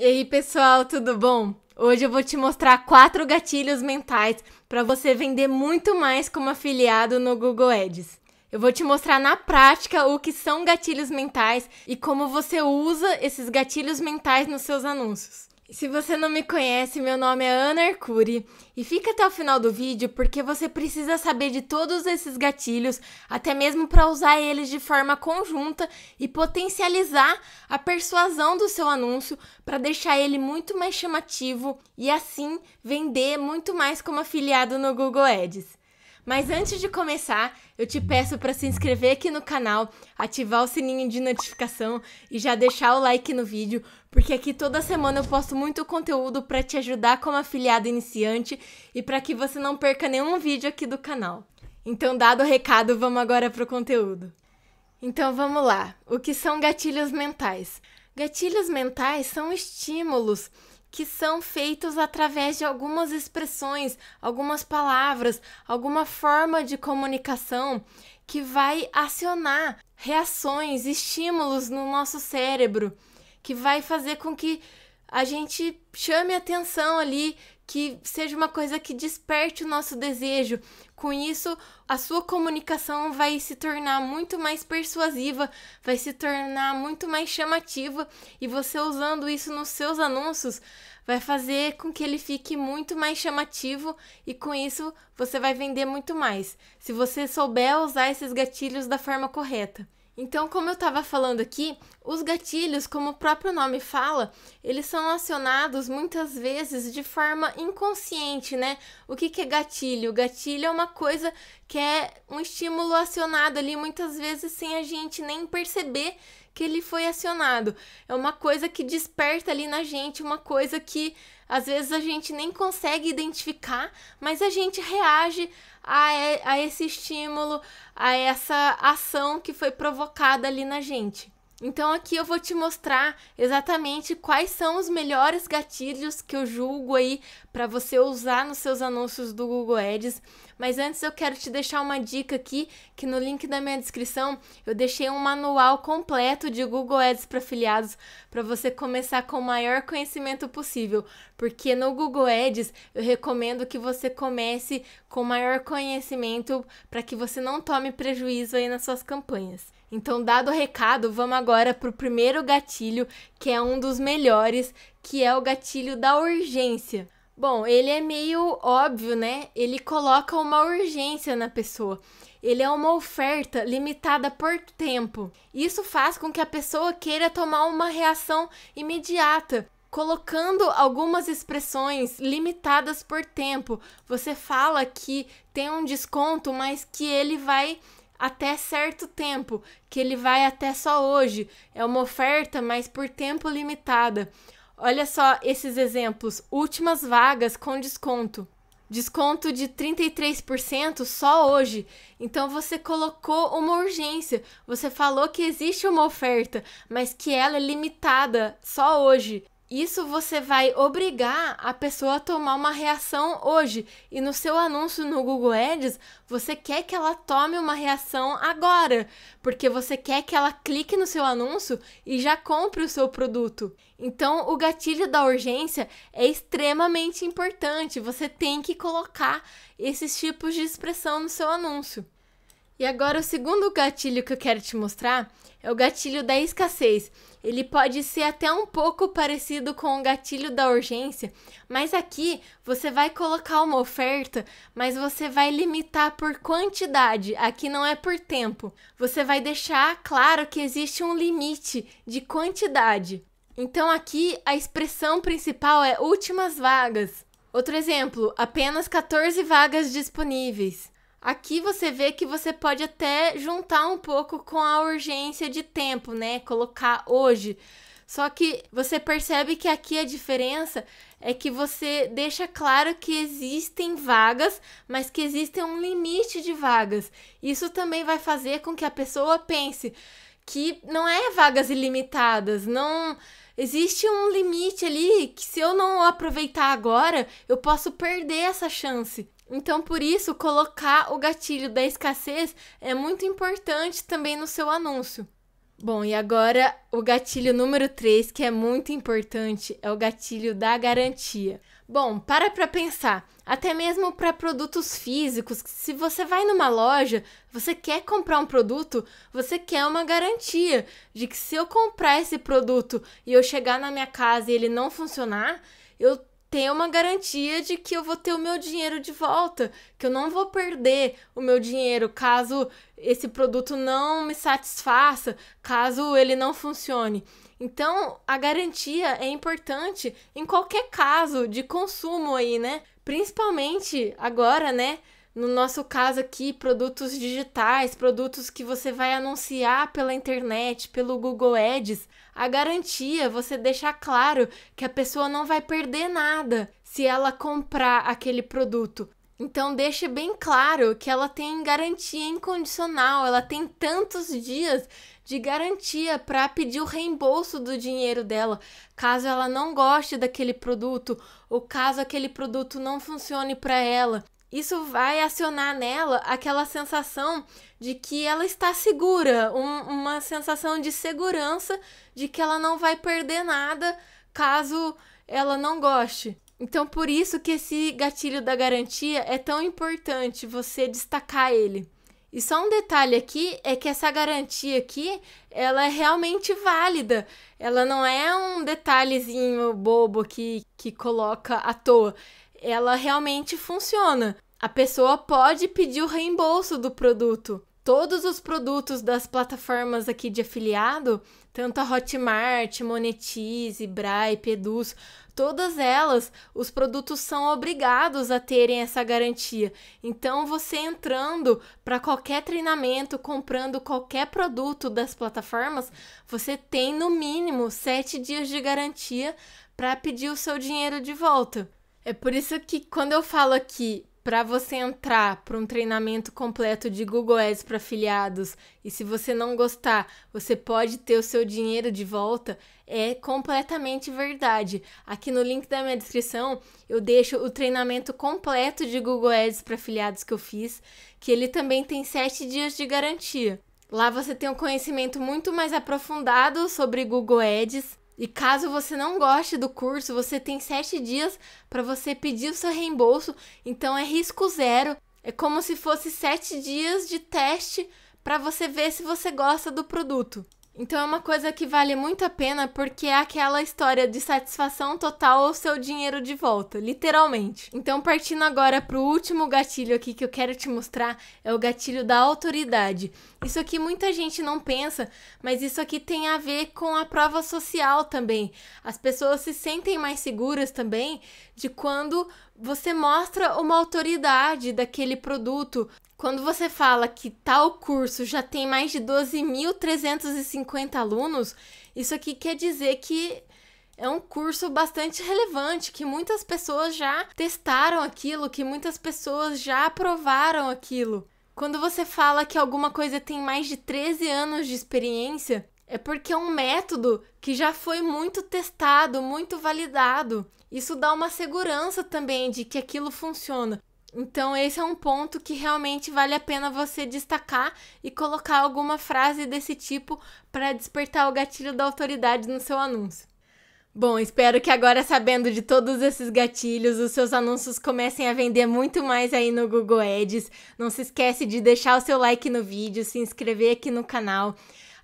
E aí, pessoal, tudo bom? Hoje eu vou te mostrar quatro gatilhos mentais para você vender muito mais como afiliado no Google Ads. Eu vou te mostrar na prática o que são gatilhos mentais e como você usa esses gatilhos mentais nos seus anúncios. Se você não me conhece, meu nome é Ana Arcuri e fica até o final do vídeo porque você precisa saber de todos esses gatilhos, até mesmo para usar eles de forma conjunta e potencializar a persuasão do seu anúncio para deixar ele muito mais chamativo e assim vender muito mais como afiliado no Google Ads. Mas antes de começar, eu te peço para se inscrever aqui no canal, ativar o sininho de notificação e já deixar o like no vídeo, porque aqui toda semana eu posto muito conteúdo para te ajudar como afiliado iniciante e para que você não perca nenhum vídeo aqui do canal. Então, dado o recado, vamos agora pro conteúdo. Então, vamos lá. O que são gatilhos mentais? Gatilhos mentais são estímulos que são feitos através de algumas expressões, algumas palavras, alguma forma de comunicação que vai acionar reações, estímulos no nosso cérebro, que vai fazer com que a gente chame atenção ali, que seja uma coisa que desperte o nosso desejo. Com isso, a sua comunicação vai se tornar muito mais persuasiva, vai se tornar muito mais chamativa e você usando isso nos seus anúncios vai fazer com que ele fique muito mais chamativo e com isso você vai vender muito mais, se você souber usar esses gatilhos da forma correta. Então, como eu estava falando aqui, os gatilhos, como o próprio nome fala, eles são acionados muitas vezes de forma inconsciente, né? O que, que é gatilho? Gatilho é uma coisa que é um estímulo acionado ali muitas vezes sem a gente nem perceber que ele foi acionado. É uma coisa que desperta ali na gente, uma coisa que às vezes a gente nem consegue identificar, mas a gente reage a, a esse estímulo, a essa ação que foi provocada ali na gente. Então aqui eu vou te mostrar exatamente quais são os melhores gatilhos que eu julgo aí para você usar nos seus anúncios do Google Ads. Mas antes eu quero te deixar uma dica aqui, que no link da minha descrição eu deixei um manual completo de Google Ads para afiliados para você começar com o maior conhecimento possível, porque no Google Ads eu recomendo que você comece com o maior conhecimento para que você não tome prejuízo aí nas suas campanhas. Então, dado o recado, vamos agora para o primeiro gatilho, que é um dos melhores, que é o gatilho da urgência. Bom, ele é meio óbvio, né? Ele coloca uma urgência na pessoa. Ele é uma oferta limitada por tempo. Isso faz com que a pessoa queira tomar uma reação imediata, colocando algumas expressões limitadas por tempo. Você fala que tem um desconto, mas que ele vai até certo tempo, que ele vai até só hoje. É uma oferta, mas por tempo limitada. Olha só esses exemplos: últimas vagas com desconto. Desconto de 33% só hoje. Então você colocou uma urgência. Você falou que existe uma oferta, mas que ela é limitada só hoje isso você vai obrigar a pessoa a tomar uma reação hoje. E no seu anúncio no Google Ads, você quer que ela tome uma reação agora, porque você quer que ela clique no seu anúncio e já compre o seu produto. Então, o gatilho da urgência é extremamente importante. Você tem que colocar esses tipos de expressão no seu anúncio. E agora o segundo gatilho que eu quero te mostrar é o gatilho da escassez. Ele pode ser até um pouco parecido com o gatilho da urgência, mas aqui você vai colocar uma oferta, mas você vai limitar por quantidade, aqui não é por tempo. Você vai deixar claro que existe um limite de quantidade. Então aqui a expressão principal é últimas vagas. Outro exemplo, apenas 14 vagas disponíveis. Aqui você vê que você pode até juntar um pouco com a urgência de tempo, né? Colocar hoje. Só que você percebe que aqui a diferença é que você deixa claro que existem vagas, mas que existe um limite de vagas. Isso também vai fazer com que a pessoa pense que não é vagas ilimitadas, não existe um limite ali que se eu não aproveitar agora, eu posso perder essa chance. Então, por isso, colocar o gatilho da escassez é muito importante também no seu anúncio. Bom, e agora o gatilho número 3, que é muito importante, é o gatilho da garantia. Bom, para para pensar, até mesmo para produtos físicos, se você vai numa loja, você quer comprar um produto, você quer uma garantia de que se eu comprar esse produto e eu chegar na minha casa e ele não funcionar, eu ter uma garantia de que eu vou ter o meu dinheiro de volta, que eu não vou perder o meu dinheiro caso esse produto não me satisfaça, caso ele não funcione. Então, a garantia é importante em qualquer caso de consumo aí, né? Principalmente agora, né? no nosso caso aqui, produtos digitais, produtos que você vai anunciar pela internet, pelo Google Ads, a garantia, você deixar claro que a pessoa não vai perder nada se ela comprar aquele produto. Então deixe bem claro que ela tem garantia incondicional, ela tem tantos dias de garantia para pedir o reembolso do dinheiro dela, caso ela não goste daquele produto ou caso aquele produto não funcione para ela isso vai acionar nela aquela sensação de que ela está segura, um, uma sensação de segurança de que ela não vai perder nada caso ela não goste. Então, por isso que esse gatilho da garantia é tão importante você destacar ele. E só um detalhe aqui é que essa garantia aqui, ela é realmente válida. Ela não é um detalhezinho bobo que, que coloca à toa ela realmente funciona. A pessoa pode pedir o reembolso do produto. Todos os produtos das plataformas aqui de afiliado, tanto a Hotmart, Monetize, Bripe, Eduz, todas elas, os produtos são obrigados a terem essa garantia. Então, você entrando para qualquer treinamento, comprando qualquer produto das plataformas, você tem no mínimo sete dias de garantia para pedir o seu dinheiro de volta. É por isso que quando eu falo aqui para você entrar para um treinamento completo de Google Ads para afiliados e se você não gostar, você pode ter o seu dinheiro de volta, é completamente verdade. Aqui no link da minha descrição, eu deixo o treinamento completo de Google Ads para afiliados que eu fiz, que ele também tem 7 dias de garantia. Lá você tem um conhecimento muito mais aprofundado sobre Google Ads, e caso você não goste do curso, você tem sete dias para você pedir o seu reembolso, então é risco zero. É como se fosse sete dias de teste para você ver se você gosta do produto. Então é uma coisa que vale muito a pena porque é aquela história de satisfação total ou seu dinheiro de volta, literalmente. Então partindo agora para o último gatilho aqui que eu quero te mostrar, é o gatilho da autoridade. Isso aqui muita gente não pensa, mas isso aqui tem a ver com a prova social também. As pessoas se sentem mais seguras também de quando você mostra uma autoridade daquele produto, quando você fala que tal curso já tem mais de 12.350 50 alunos, isso aqui quer dizer que é um curso bastante relevante, que muitas pessoas já testaram aquilo, que muitas pessoas já aprovaram aquilo. Quando você fala que alguma coisa tem mais de 13 anos de experiência, é porque é um método que já foi muito testado, muito validado. Isso dá uma segurança também de que aquilo funciona. Então, esse é um ponto que realmente vale a pena você destacar e colocar alguma frase desse tipo para despertar o gatilho da autoridade no seu anúncio. Bom, espero que agora sabendo de todos esses gatilhos, os seus anúncios comecem a vender muito mais aí no Google Ads. Não se esquece de deixar o seu like no vídeo, se inscrever aqui no canal.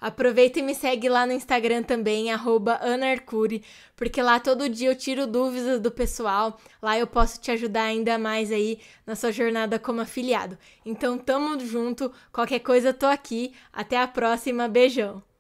Aproveita e me segue lá no Instagram também, @anarcuri, porque lá todo dia eu tiro dúvidas do pessoal. Lá eu posso te ajudar ainda mais aí na sua jornada como afiliado. Então tamo junto, qualquer coisa eu tô aqui. Até a próxima, beijão.